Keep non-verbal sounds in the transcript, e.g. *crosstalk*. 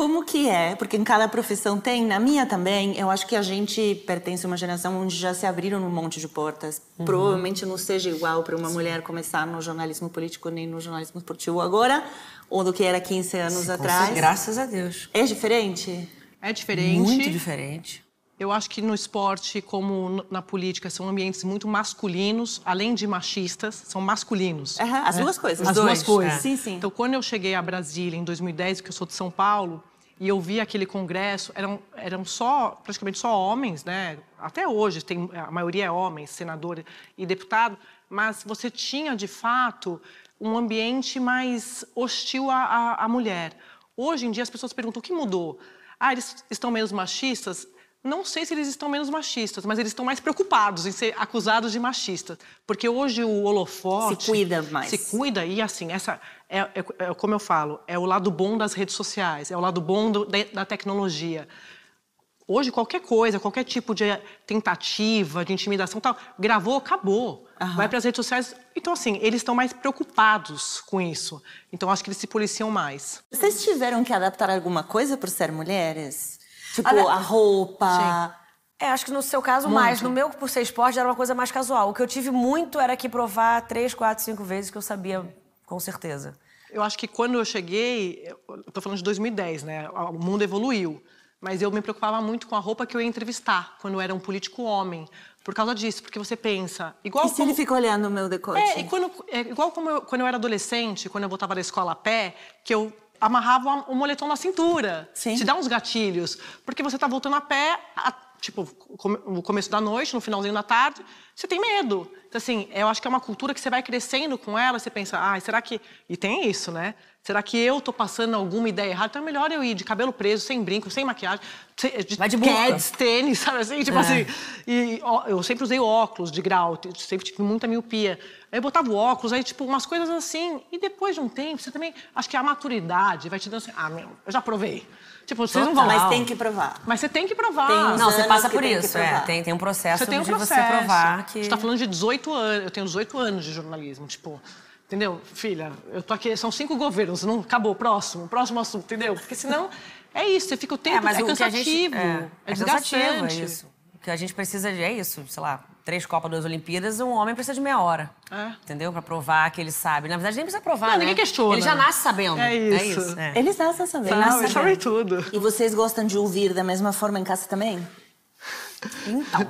Como que é? Porque em cada profissão tem, na minha também, eu acho que a gente pertence a uma geração onde já se abriram um monte de portas. Uhum. Provavelmente não seja igual para uma mulher começar no jornalismo político nem no jornalismo esportivo agora, ou do que era 15 anos Sim, atrás. Graças a Deus. É diferente? É diferente. Muito diferente. Eu acho que no esporte, como na política, são ambientes muito masculinos, além de machistas, são masculinos. Uhum, as é. duas coisas. As, as duas coisas. É. Sim, sim. Então, quando eu cheguei a Brasília em 2010, porque eu sou de São Paulo, e eu vi aquele congresso, eram, eram só, praticamente só homens, né? Até hoje, tem, a maioria é homens, senador e deputado, mas você tinha, de fato, um ambiente mais hostil à, à, à mulher. Hoje em dia, as pessoas perguntam o que mudou? Ah, eles estão menos machistas? não sei se eles estão menos machistas, mas eles estão mais preocupados em ser acusados de machistas. Porque hoje o holofote... Se cuida mais. Se cuida e, assim, essa é, é, é como eu falo, é o lado bom das redes sociais, é o lado bom do, da, da tecnologia. Hoje, qualquer coisa, qualquer tipo de tentativa, de intimidação tal, gravou, acabou. Uhum. Vai para as redes sociais. Então, assim, eles estão mais preocupados com isso. Então, acho que eles se policiam mais. Vocês tiveram que adaptar alguma coisa por ser mulheres? Tipo, a, a roupa. Sim. É, acho que no seu caso muito. mais. No meu, por ser esporte, era uma coisa mais casual. O que eu tive muito era que provar três, quatro, cinco vezes que eu sabia com certeza. Eu acho que quando eu cheguei, estou falando de 2010, né? O mundo evoluiu. Mas eu me preocupava muito com a roupa que eu ia entrevistar quando eu era um político homem. Por causa disso, porque você pensa. Igual e se como... ele fica olhando o meu decote? É, e quando, é, igual como eu, quando eu era adolescente, quando eu voltava da escola a pé, que eu amarrava o moletom na cintura. Sim. Te dá uns gatilhos. Porque você tá voltando a pé, a, tipo, no começo da noite, no finalzinho da tarde, você tem medo. Então, assim, eu acho que é uma cultura que você vai crescendo com ela, você pensa, ah, será que. E tem isso, né? Será que eu tô passando alguma ideia errada? Então é melhor eu ir de cabelo preso, sem brinco, sem maquiagem, eh, de, Vai de tênis, sabe assim? Tipo é. assim. E ó, eu sempre usei óculos de grau, sempre tive muita miopia. Aí eu botava o óculos, aí tipo, umas coisas assim. E depois de um tempo, você também. Acho que a maturidade vai te dando assim. Ah, meu, eu já provei. Tipo, vocês Total. não vão. Mas tem que provar. Mas você tem que provar. Tem não, você passa por isso. Tem, é, tem, tem um processo você tem um de processo. você provar que. gente tá falando de 18 anos. Eu tenho 18 anos de jornalismo, tipo. Entendeu? Filha, eu tô aqui, são cinco governos, não acabou, próximo, próximo assunto, entendeu? Porque senão é isso, você fica o tempo, é, mas é cansativo, a gente, é, é, é, é desgastante. É isso. O que a gente precisa de, é isso, sei lá, três Copas, duas Olimpíadas, um homem precisa de meia hora. É. Entendeu? Pra provar que ele sabe. Na verdade, nem precisa provar. Não, né? ninguém questiona. Ele já nasce sabendo. É, é isso. É isso. É. Eles nascem sabendo. sabem tudo. E vocês gostam de ouvir da mesma forma em casa também? *laughs* Então.